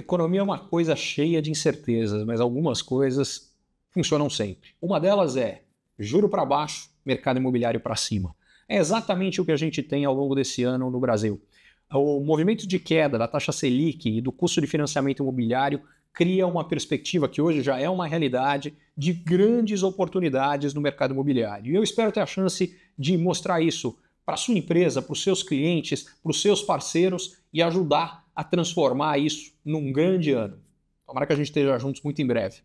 Economia é uma coisa cheia de incertezas, mas algumas coisas funcionam sempre. Uma delas é juro para baixo, mercado imobiliário para cima. É exatamente o que a gente tem ao longo desse ano no Brasil. O movimento de queda da taxa Selic e do custo de financiamento imobiliário cria uma perspectiva que hoje já é uma realidade de grandes oportunidades no mercado imobiliário. E eu espero ter a chance de mostrar isso para a sua empresa, para os seus clientes, para os seus parceiros e ajudar a transformar isso num grande ano. Tomara que a gente esteja juntos muito em breve.